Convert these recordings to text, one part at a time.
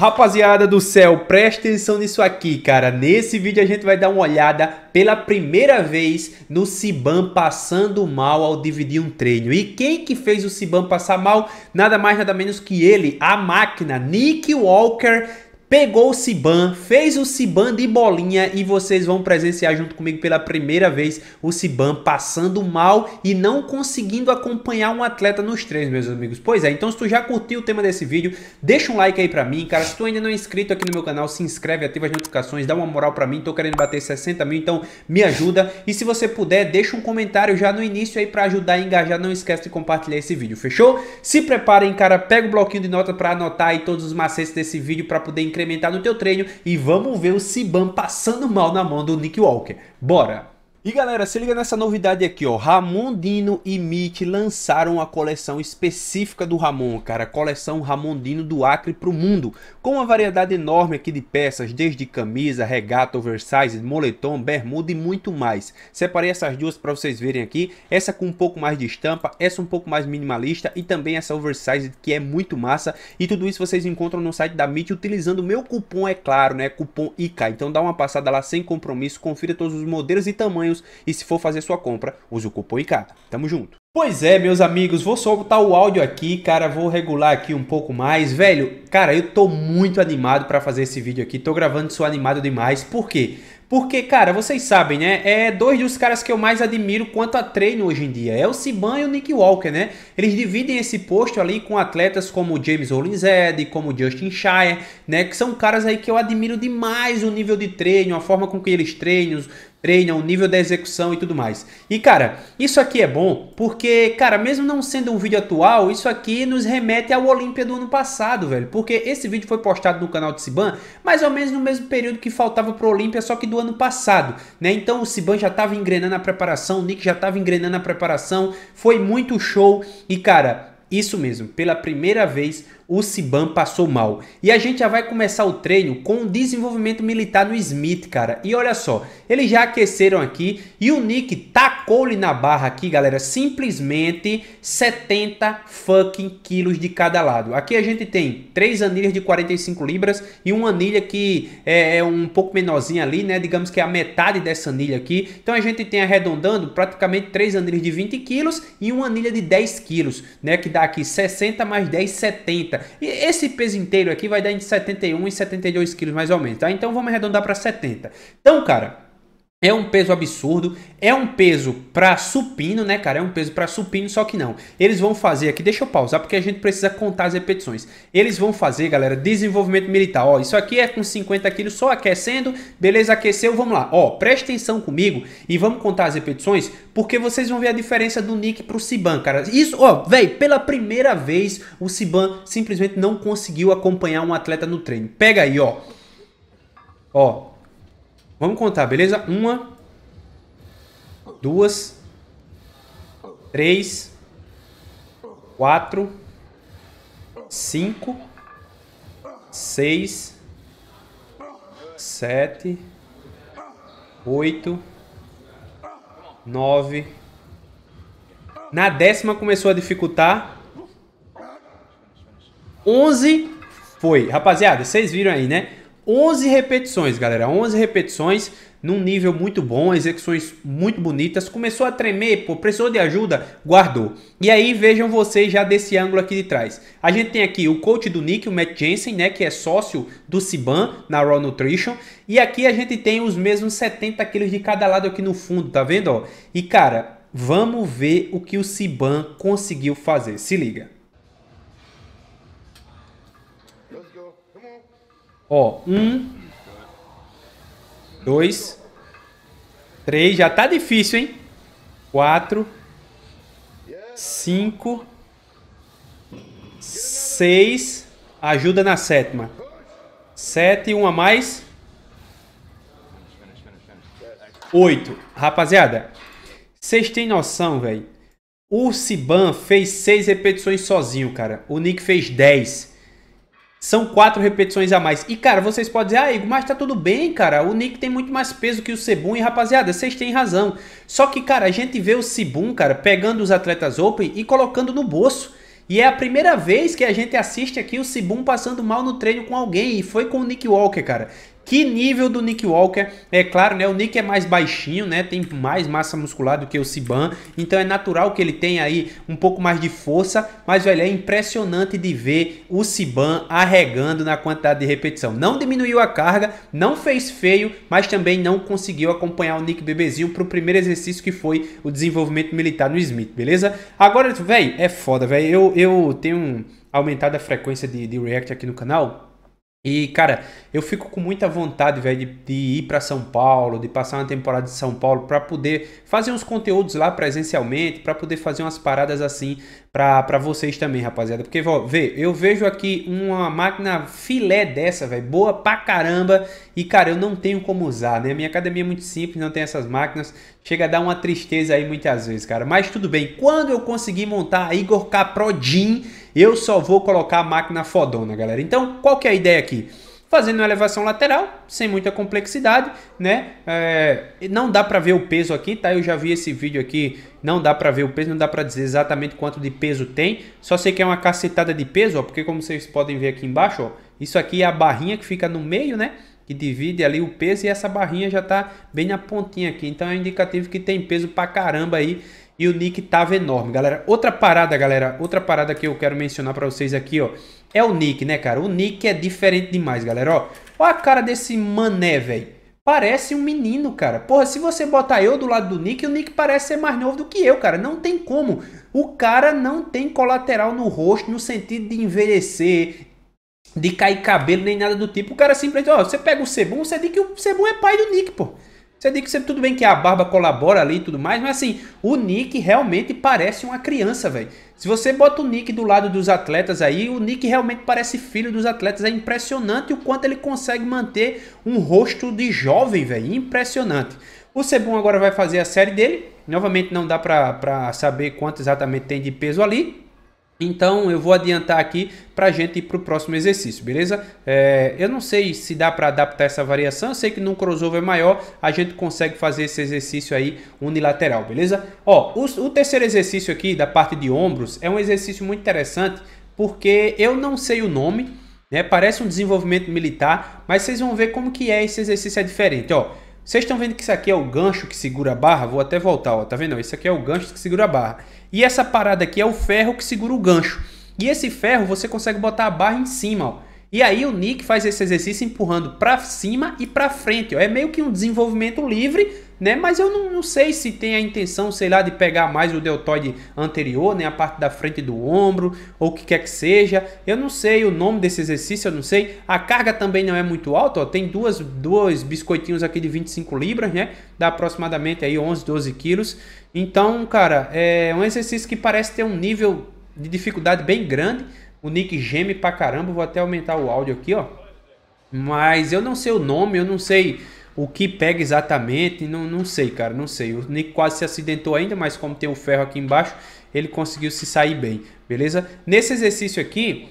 Rapaziada do céu, presta atenção nisso aqui, cara. Nesse vídeo a gente vai dar uma olhada pela primeira vez no Siban passando mal ao dividir um treino. E quem que fez o Siban passar mal? Nada mais, nada menos que ele, a máquina, Nick Walker pegou o Siban, fez o Siban de bolinha e vocês vão presenciar junto comigo pela primeira vez o Siban passando mal e não conseguindo acompanhar um atleta nos treinos, meus amigos. Pois é, então se tu já curtiu o tema desse vídeo, deixa um like aí pra mim, cara. Se tu ainda não é inscrito aqui no meu canal, se inscreve, ativa as notificações, dá uma moral pra mim. Tô querendo bater 60 mil, então me ajuda. E se você puder, deixa um comentário já no início aí pra ajudar a engajar. Não esquece de compartilhar esse vídeo, fechou? Se preparem, cara. Pega o bloquinho de nota pra anotar aí todos os macetes desse vídeo pra poder incrementar incrementar no teu treino e vamos ver o Siban passando mal na mão do Nick Walker. Bora! E galera, se liga nessa novidade aqui, ó. Ramon Dino e Mick lançaram a coleção específica do Ramon, cara. A coleção Ramon Dino do Acre pro mundo. Com uma variedade enorme aqui de peças, desde camisa, regata, oversized, moletom, bermuda e muito mais. Separei essas duas para vocês verem aqui. Essa com um pouco mais de estampa, essa um pouco mais minimalista e também essa oversize que é muito massa. E tudo isso vocês encontram no site da Mick utilizando o meu cupom, é claro, né? Cupom Ica. Então dá uma passada lá sem compromisso, confira todos os modelos e tamanhos e se for fazer sua compra, use o cupom IK. Tamo junto. Pois é, meus amigos, vou soltar o áudio aqui, cara, vou regular aqui um pouco mais. Velho, cara, eu tô muito animado para fazer esse vídeo aqui, tô gravando sou animado demais. Por quê? Porque, cara, vocês sabem, né? É dois dos caras que eu mais admiro quanto a treino hoje em dia. É o Siban e o Nick Walker, né? Eles dividem esse posto ali com atletas como o James Hollinshead, como o Justin Shire, né? Que são caras aí que eu admiro demais o nível de treino, a forma com que eles treinam, treina, o nível da execução e tudo mais. E cara, isso aqui é bom porque, cara, mesmo não sendo um vídeo atual, isso aqui nos remete ao Olímpia do ano passado, velho. Porque esse vídeo foi postado no canal de Siban, mais ou menos no mesmo período que faltava pro Olímpia, só que do ano passado, né? Então o Siban já tava engrenando a preparação, o Nick já tava engrenando a preparação, foi muito show e, cara, isso mesmo, pela primeira vez o Siban passou mal. E a gente já vai começar o treino com o desenvolvimento militar no Smith, cara. E olha só, eles já aqueceram aqui e o Nick tacou-lhe na barra aqui, galera, simplesmente 70 fucking quilos de cada lado. Aqui a gente tem três anilhas de 45 libras e uma anilha que é, é um pouco menorzinha ali, né? Digamos que é a metade dessa anilha aqui. Então a gente tem arredondando praticamente três anilhas de 20 quilos e uma anilha de 10 quilos, né? Que dá aqui 60 mais 10, 70. E esse peso inteiro aqui vai dar entre 71 e 72 quilos, mais ou menos, tá? Então vamos arredondar para 70. Então, cara, é um peso absurdo, é um peso para supino, né, cara? É um peso para supino, só que não. Eles vão fazer aqui, deixa eu pausar porque a gente precisa contar as repetições. Eles vão fazer, galera, desenvolvimento militar. Ó, isso aqui é com 50 quilos só aquecendo, beleza, aqueceu, vamos lá. Ó, presta atenção comigo e vamos contar as repetições, porque vocês vão ver a diferença do Nick pro Siban, cara. Isso, ó, velho, pela primeira vez o Siban simplesmente não conseguiu acompanhar um atleta no treino. Pega aí, ó. Ó, Vamos contar, beleza? Uma. Duas. Três. Quatro. Cinco. Seis. Sete. Oito. Nove. Na décima começou a dificultar. Onze. Foi. Rapaziada, vocês viram aí, né? 11 repetições, galera. 11 repetições num nível muito bom, execuções muito bonitas. Começou a tremer, pô, precisou de ajuda, guardou. E aí vejam vocês já desse ângulo aqui de trás. A gente tem aqui o coach do Nick, o Matt Jensen, né, que é sócio do Siban na Raw Nutrition. E aqui a gente tem os mesmos 70 quilos de cada lado aqui no fundo, tá vendo? Ó? E cara, vamos ver o que o Siban conseguiu fazer. Se liga. Ó, um. Dois. Três. Já tá difícil, hein? Quatro. Cinco. Seis. Ajuda na sétima. Sete, uma a mais. Oito. Rapaziada, vocês têm noção, velho? O Siban fez seis repetições sozinho, cara. O Nick fez dez. São quatro repetições a mais. E, cara, vocês podem dizer, ah, Igor, mas tá tudo bem, cara. O Nick tem muito mais peso que o Cebu E, rapaziada, vocês têm razão. Só que, cara, a gente vê o Cebu cara, pegando os atletas Open e colocando no bolso. E é a primeira vez que a gente assiste aqui o Cebu passando mal no treino com alguém. E foi com o Nick Walker, cara. Que nível do Nick Walker? É claro, né? O Nick é mais baixinho, né? Tem mais massa muscular do que o Siban. Então é natural que ele tenha aí um pouco mais de força. Mas, velho, é impressionante de ver o Siban arregando na quantidade de repetição. Não diminuiu a carga, não fez feio, mas também não conseguiu acompanhar o Nick Bebezinho pro primeiro exercício que foi o desenvolvimento militar no Smith, beleza? Agora, velho, é foda, velho. Eu, eu tenho aumentado a frequência de, de react aqui no canal. E, cara, eu fico com muita vontade, velho, de, de, ir para São Paulo, de passar uma temporada de São Paulo para poder fazer uns conteúdos lá presencialmente, para poder fazer umas paradas assim, para vocês também, rapaziada. Porque, ó, vê, eu vejo aqui uma máquina filé dessa, velho, boa pra caramba. E, cara, eu não tenho como usar, né? Minha academia é muito simples, não tem essas máquinas. Chega a dar uma tristeza aí muitas vezes, cara. Mas tudo bem, quando eu conseguir montar a Igor K Pro Gym, eu só vou colocar a máquina fodona, galera. Então, qual que é a ideia aqui? fazendo uma elevação lateral, sem muita complexidade, né? É, não dá para ver o peso aqui, tá? Eu já vi esse vídeo aqui, não dá para ver o peso, não dá para dizer exatamente quanto de peso tem, só sei que é uma cacetada de peso, ó, porque como vocês podem ver aqui embaixo, ó, isso aqui é a barrinha que fica no meio, né? Que divide ali o peso e essa barrinha já tá bem na pontinha aqui, então é indicativo que tem peso pra caramba aí e o nick tava enorme, galera. Outra parada, galera, outra parada que eu quero mencionar para vocês aqui, ó, é o nick, né, cara? O nick é diferente demais, galera, ó. Olha a cara desse mané, velho. Parece um menino, cara. Porra, se você botar eu do lado do Nick, o Nick parece ser mais novo do que eu, cara. Não tem como. O cara não tem colateral no rosto no sentido de envelhecer, de cair cabelo, nem nada do tipo. O cara simplesmente, ó, você pega o Cebum, você diz que o Cebum é pai do Nick, pô. Você diz que tudo bem que a barba colabora ali e tudo mais, mas assim, o Nick realmente parece uma criança, velho. Se você bota o Nick do lado dos atletas aí, o Nick realmente parece filho dos atletas. É impressionante o quanto ele consegue manter um rosto de jovem, velho. Impressionante. O Sebum agora vai fazer a série dele. Novamente não dá pra, pra saber quanto exatamente tem de peso ali. Então eu vou adiantar aqui para a gente ir para o próximo exercício, beleza? É, eu não sei se dá para adaptar essa variação, eu sei que num crossover maior a gente consegue fazer esse exercício aí unilateral, beleza? Ó, o, o terceiro exercício aqui da parte de ombros é um exercício muito interessante porque eu não sei o nome, né? Parece um desenvolvimento militar, mas vocês vão ver como que é esse exercício é diferente, ó. Vocês estão vendo que isso aqui é o gancho que segura a barra? Vou até voltar, ó. Tá vendo? Isso aqui é o gancho que segura a barra. E essa parada aqui é o ferro que segura o gancho. E esse ferro você consegue botar a barra em cima, ó. E aí o Nick faz esse exercício empurrando para cima e para frente. Ó. É meio que um desenvolvimento livre, né? Mas eu não, não, sei se tem a intenção, sei lá, de pegar mais o deltoide anterior, né? A parte da frente do ombro, ou o que quer que seja. Eu não sei o nome desse exercício, eu não sei. A carga também não é muito alta, ó. Tem duas, dois biscoitinhos aqui de 25 libras, né? Dá aproximadamente aí 11, 12 quilos. Então, cara, é um exercício que parece ter um nível de dificuldade bem grande, o Nick geme pra caramba. Vou até aumentar o áudio aqui, ó. Mas eu não sei o nome, eu não sei o que pega exatamente. Não, não sei, cara, não sei. O Nick quase se acidentou ainda, mas como tem o ferro aqui embaixo, ele conseguiu se sair bem, beleza? Nesse exercício aqui,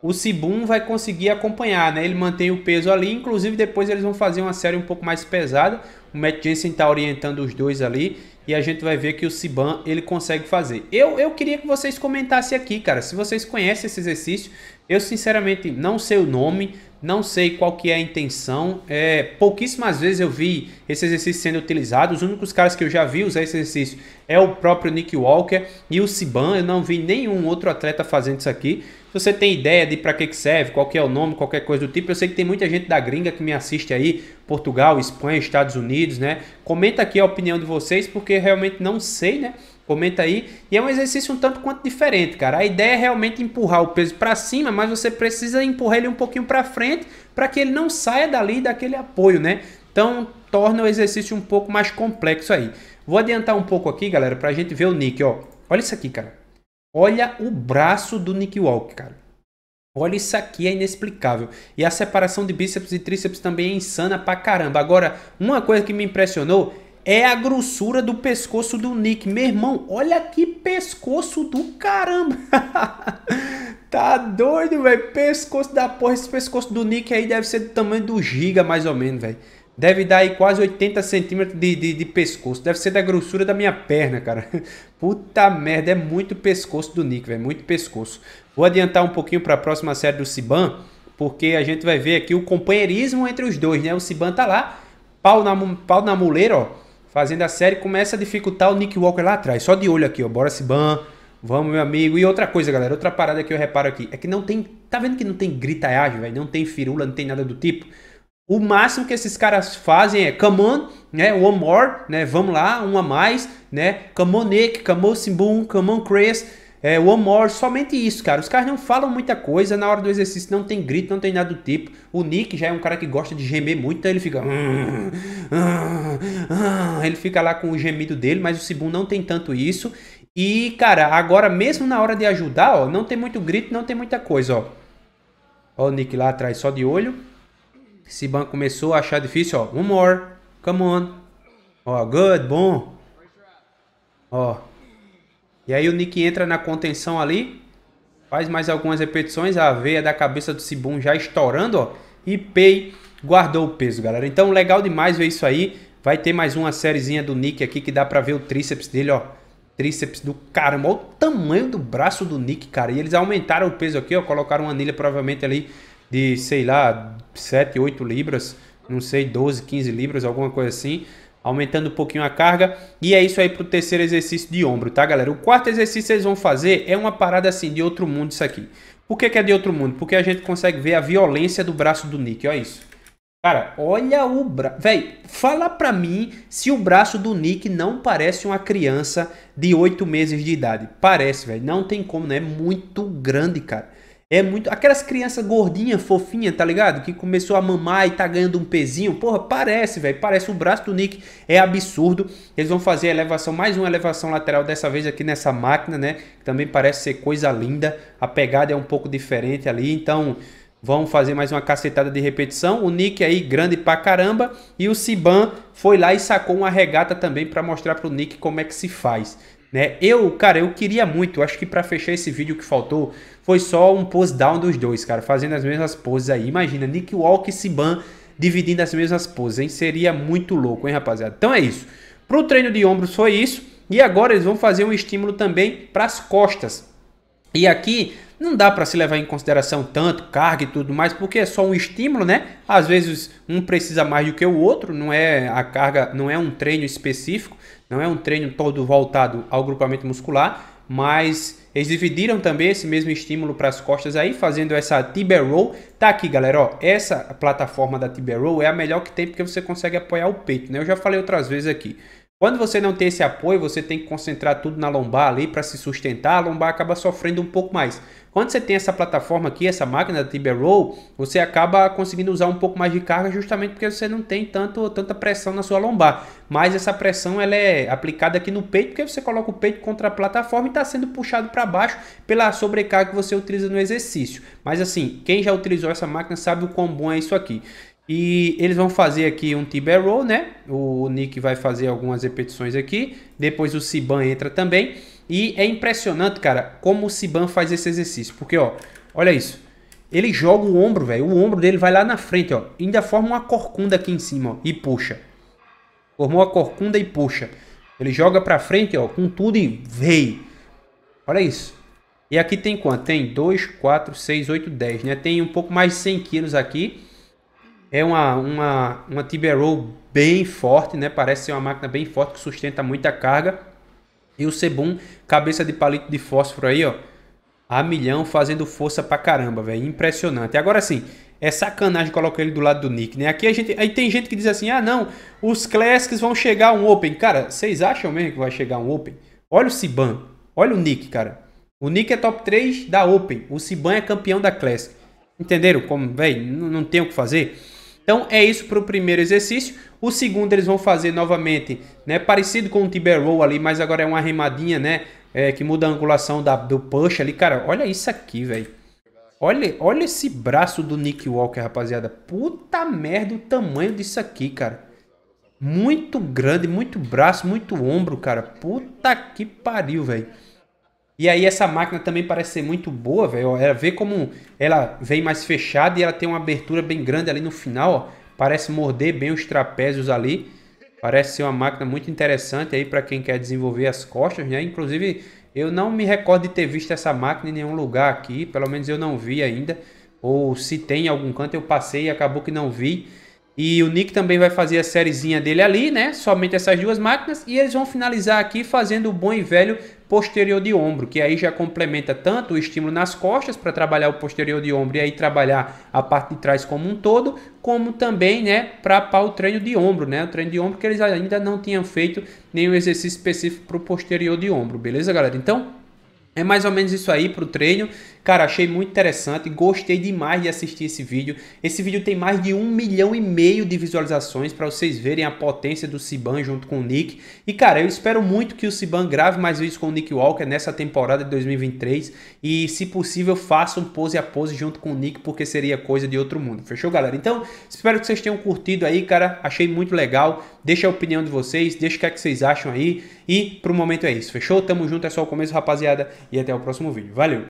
o Cibum vai conseguir acompanhar, né? Ele mantém o peso ali, inclusive depois eles vão fazer uma série um pouco mais pesada. O Matt Jensen está orientando os dois ali e a gente vai ver que o Siban ele consegue fazer. Eu, eu queria que vocês comentassem aqui, cara, se vocês conhecem esse exercício. Eu sinceramente não sei o nome, não sei qual que é a intenção. É, pouquíssimas vezes eu vi esse exercício sendo utilizado. Os únicos caras que eu já vi usar esse exercício é o próprio Nick Walker e o Siban. Eu não vi nenhum outro atleta fazendo isso aqui você tem ideia de para que, que serve, qual que é o nome, qualquer coisa do tipo, eu sei que tem muita gente da gringa que me assiste aí, Portugal, Espanha, Estados Unidos, né? Comenta aqui a opinião de vocês, porque realmente não sei, né? Comenta aí. E é um exercício um tanto quanto diferente, cara. A ideia é realmente empurrar o peso para cima, mas você precisa empurrar ele um pouquinho para frente para que ele não saia dali daquele apoio, né? Então, torna o exercício um pouco mais complexo aí. Vou adiantar um pouco aqui, galera, para a gente ver o nick, ó. Olha isso aqui, cara. Olha o braço do Nick Walk, cara. Olha isso aqui, é inexplicável. E a separação de bíceps e tríceps também é insana pra caramba. Agora, uma coisa que me impressionou é a grossura do pescoço do Nick. Meu irmão, olha que pescoço do caramba. tá doido, velho. Pescoço da porra. Esse pescoço do Nick aí deve ser do tamanho do Giga, mais ou menos, velho. Deve dar aí quase 80 centímetros de, de, de, pescoço. Deve ser da grossura da minha perna, cara. Puta merda, é muito pescoço do Nick, velho. Muito pescoço. Vou adiantar um pouquinho para a próxima série do Siban, porque a gente vai ver aqui o companheirismo entre os dois, né? O Siban tá lá, pau na, pau na muleira, ó. Fazendo a série, começa a dificultar o Nick Walker lá atrás. Só de olho aqui, ó. Bora, Siban. Vamos, meu amigo. E outra coisa, galera. Outra parada que eu reparo aqui. É que não tem... Tá vendo que não tem gritaiagem, velho? Não tem firula, não tem nada do tipo. O máximo que esses caras fazem é come on, né? One more, né? Vamos lá, uma mais, né? Come on Nick, come on Simbun, come on Chris, é, one more, somente isso, cara. Os caras não falam muita coisa, na hora do exercício não tem grito, não tem nada do tipo. O Nick já é um cara que gosta de gemer muito, então ele fica. Ah, ah, ah", ele fica lá com o gemido dele, mas o Simbun não tem tanto isso. E, cara, agora mesmo na hora de ajudar, ó, não tem muito grito, não tem muita coisa, ó. Ó o Nick lá atrás, só de olho. Esse banco começou a achar difícil, ó. One more. Come on. Ó, good, bom. Ó. E aí o Nick entra na contenção ali. Faz mais algumas repetições. A veia da cabeça do Cibum já estourando, ó. E Pei guardou o peso, galera. Então, legal demais ver isso aí. Vai ter mais uma sériezinha do Nick aqui que dá pra ver o tríceps dele, ó. Tríceps do caramba. Olha o tamanho do braço do Nick, cara. E eles aumentaram o peso aqui, ó. Colocaram uma anilha provavelmente ali de, sei lá, 7, 8 libras, não sei, 12, 15 libras, alguma coisa assim, aumentando um pouquinho a carga. E é isso aí pro terceiro exercício de ombro, tá, galera? O quarto exercício que vocês vão fazer é uma parada assim de outro mundo isso aqui. Por que, que é de outro mundo? Porque a gente consegue ver a violência do braço do Nick, olha isso. Cara, olha o braço. Véi, fala pra mim se o braço do Nick não parece uma criança de 8 meses de idade. Parece, velho. Não tem como, né? É muito grande, cara. É muito. Aquelas crianças gordinhas, fofinha, tá ligado? Que começou a mamar e tá ganhando um pezinho. Porra, parece, velho. Parece o braço do Nick. É absurdo. Eles vão fazer a elevação, mais uma elevação lateral, dessa vez aqui nessa máquina, né? Também parece ser coisa linda. A pegada é um pouco diferente ali. Então, vamos fazer mais uma cacetada de repetição. O Nick aí, grande pra caramba. E o Siban foi lá e sacou uma regata também para mostrar pro Nick como é que se faz né? Eu, cara, eu queria muito, acho que para fechar esse vídeo que faltou, foi só um pose down dos dois, cara, fazendo as mesmas poses aí. Imagina, Nick Walk e Siban dividindo as mesmas poses, hein? Seria muito louco, hein, rapaziada? Então é isso. Pro treino de ombros foi isso. E agora eles vão fazer um estímulo também para as costas. E aqui não dá para se levar em consideração tanto carga e tudo mais, porque é só um estímulo, né? Às vezes um precisa mais do que o outro, não é a carga, não é um treino específico, não é um treino todo voltado ao grupamento muscular, mas eles dividiram também esse mesmo estímulo para as costas aí, fazendo essa Tiber Roll. Tá aqui, galera, ó, essa plataforma da Tiber Roll é a melhor que tem porque você consegue apoiar o peito, né? Eu já falei outras vezes aqui. Quando você não tem esse apoio, você tem que concentrar tudo na lombar ali para se sustentar, a lombar acaba sofrendo um pouco mais. Quando você tem essa plataforma aqui, essa máquina da Roll, você acaba conseguindo usar um pouco mais de carga justamente porque você não tem tanto, tanta pressão na sua lombar. Mas essa pressão ela é aplicada aqui no peito porque você coloca o peito contra a plataforma e está sendo puxado para baixo pela sobrecarga que você utiliza no exercício. Mas assim, quem já utilizou essa máquina sabe o quão bom é isso aqui. E eles vão fazer aqui um T-Bear né? O Nick vai fazer algumas repetições aqui. Depois o Siban entra também. E é impressionante, cara, como o Siban faz esse exercício. Porque, ó, olha isso. Ele joga o ombro, velho. O ombro dele vai lá na frente, ó. ainda forma uma corcunda aqui em cima, ó. E puxa. Formou a corcunda e puxa. Ele joga pra frente, ó. Com tudo e veio. Olha isso. E aqui tem quanto? Tem 2, 4, 6, 8, 10, né? Tem um pouco mais de 100 quilos aqui. É uma, uma, uma t bem forte, né? Parece ser uma máquina bem forte que sustenta muita carga. E o Sebum, cabeça de palito de fósforo aí, ó. A milhão fazendo força pra caramba, velho. Impressionante. Agora sim, é sacanagem colocar ele do lado do Nick, né? Aqui a gente, aí tem gente que diz assim: "Ah, não, os Classics vão chegar um Open". Cara, vocês acham mesmo que vai chegar um Open? Olha o Siban, olha o Nick, cara. O Nick é top 3 da Open, o Siban é campeão da Classic. Entenderam como, velho? Não, não tem o que fazer. Então é isso para o primeiro exercício. O segundo eles vão fazer novamente, né? Parecido com o tiberow ali, mas agora é uma remadinha, né? É, que muda a angulação da, do push ali. Cara, olha isso aqui, velho. Olha, olha esse braço do Nick Walker, rapaziada. Puta merda o tamanho disso aqui, cara. Muito grande, muito braço, muito ombro, cara. Puta que pariu, velho. E aí essa máquina também parece ser muito boa, velho. Ela vê como ela vem mais fechada e ela tem uma abertura bem grande ali no final, ó. Parece morder bem os trapézios ali. Parece ser uma máquina muito interessante aí para quem quer desenvolver as costas, né? Inclusive, eu não me recordo de ter visto essa máquina em nenhum lugar aqui, pelo menos eu não vi ainda. Ou se tem em algum canto eu passei e acabou que não vi. E o Nick também vai fazer a sériezinha dele ali, né? Somente essas duas máquinas. E eles vão finalizar aqui fazendo o bom e velho posterior de ombro, que aí já complementa tanto o estímulo nas costas para trabalhar o posterior de ombro e aí trabalhar a parte de trás como um todo, como também, né, para o treino de ombro, né? O treino de ombro que eles ainda não tinham feito nenhum exercício específico para o posterior de ombro, beleza, galera? Então, é mais ou menos isso aí para o treino. Cara, achei muito interessante, gostei demais de assistir esse vídeo. Esse vídeo tem mais de um milhão e meio de visualizações para vocês verem a potência do Siban junto com o Nick. E cara, eu espero muito que o Siban grave mais vídeos com o Nick Walker nessa temporada de 2023 e se possível faça um pose a pose junto com o Nick porque seria coisa de outro mundo. Fechou, galera? Então, espero que vocês tenham curtido aí, cara. Achei muito legal. Deixa a opinião de vocês, deixa o que, é que vocês acham aí. E pro momento é isso, fechou? Tamo junto, é só o começo, rapaziada. E até o próximo vídeo. Valeu!